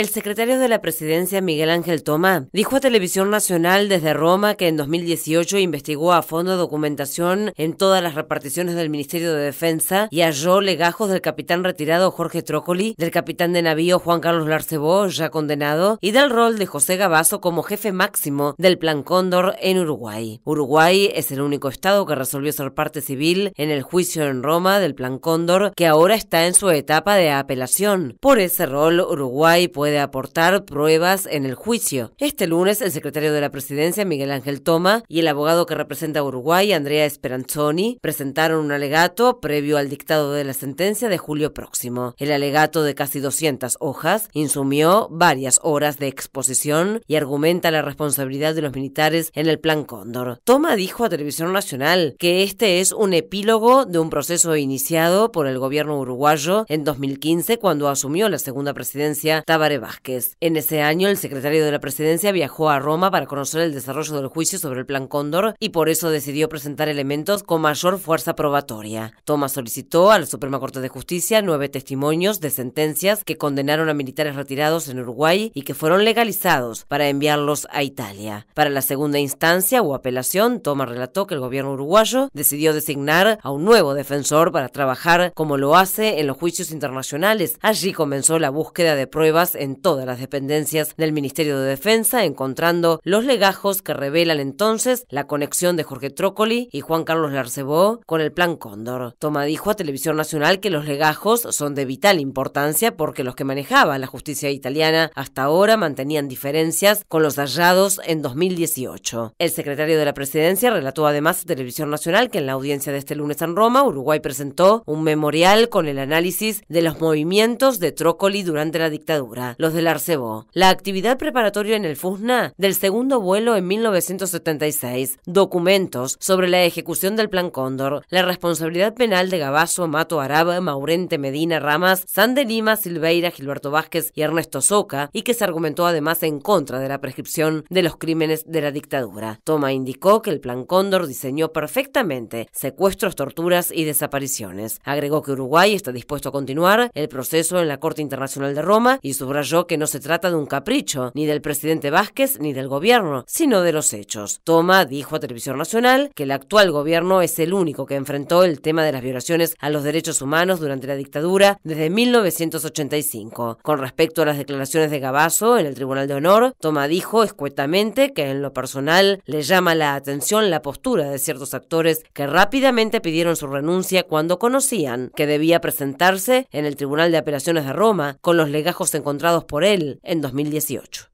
El secretario de la presidencia, Miguel Ángel Tomá, dijo a Televisión Nacional desde Roma que en 2018 investigó a fondo documentación en todas las reparticiones del Ministerio de Defensa y halló legajos del capitán retirado Jorge Trócoli, del capitán de navío Juan Carlos Larcebó, ya condenado, y del rol de José Gabazo como jefe máximo del Plan Cóndor en Uruguay. Uruguay es el único estado que resolvió ser parte civil en el juicio en Roma del Plan Cóndor, que ahora está en su etapa de apelación. Por ese rol, Uruguay puede de aportar pruebas en el juicio. Este lunes, el secretario de la presidencia, Miguel Ángel Toma, y el abogado que representa a Uruguay, Andrea Esperanzoni presentaron un alegato previo al dictado de la sentencia de julio próximo. El alegato de casi 200 hojas insumió varias horas de exposición y argumenta la responsabilidad de los militares en el Plan Cóndor. Toma dijo a Televisión Nacional que este es un epílogo de un proceso iniciado por el gobierno uruguayo en 2015 cuando asumió la segunda presidencia Tabaré Vázquez. En ese año, el secretario de la presidencia viajó a Roma para conocer el desarrollo del juicio sobre el Plan Cóndor y por eso decidió presentar elementos con mayor fuerza probatoria. Thomas solicitó a la Suprema Corte de Justicia nueve testimonios de sentencias que condenaron a militares retirados en Uruguay y que fueron legalizados para enviarlos a Italia. Para la segunda instancia o apelación, Thomas relató que el gobierno uruguayo decidió designar a un nuevo defensor para trabajar como lo hace en los juicios internacionales. Allí comenzó la búsqueda de pruebas en todas las dependencias del Ministerio de Defensa, encontrando los legajos que revelan entonces la conexión de Jorge Trócoli y Juan Carlos Larcebó con el Plan Cóndor. Toma dijo a Televisión Nacional que los legajos son de vital importancia porque los que manejaba la justicia italiana hasta ahora mantenían diferencias con los hallados en 2018. El secretario de la presidencia relató además a Televisión Nacional que en la audiencia de este lunes en Roma, Uruguay presentó un memorial con el análisis de los movimientos de Trócoli durante la dictadura los del Arcebo. La actividad preparatoria en el Fusna del segundo vuelo en 1976, documentos sobre la ejecución del Plan Cóndor, la responsabilidad penal de Gabazo, Mato Araba, Maurente Medina Ramas, de Lima, Silveira, Gilberto Vázquez y Ernesto Soca, y que se argumentó además en contra de la prescripción de los crímenes de la dictadura. Toma indicó que el Plan Cóndor diseñó perfectamente secuestros, torturas y desapariciones. Agregó que Uruguay está dispuesto a continuar el proceso en la Corte Internacional de Roma y subrayó yo que no se trata de un capricho, ni del presidente Vázquez ni del gobierno, sino de los hechos. Toma dijo a Televisión Nacional que el actual gobierno es el único que enfrentó el tema de las violaciones a los derechos humanos durante la dictadura desde 1985. Con respecto a las declaraciones de Gabazo en el Tribunal de Honor, Toma dijo escuetamente que en lo personal le llama la atención la postura de ciertos actores que rápidamente pidieron su renuncia cuando conocían que debía presentarse en el Tribunal de Apelaciones de Roma con los legajos encontrados por él en 2018.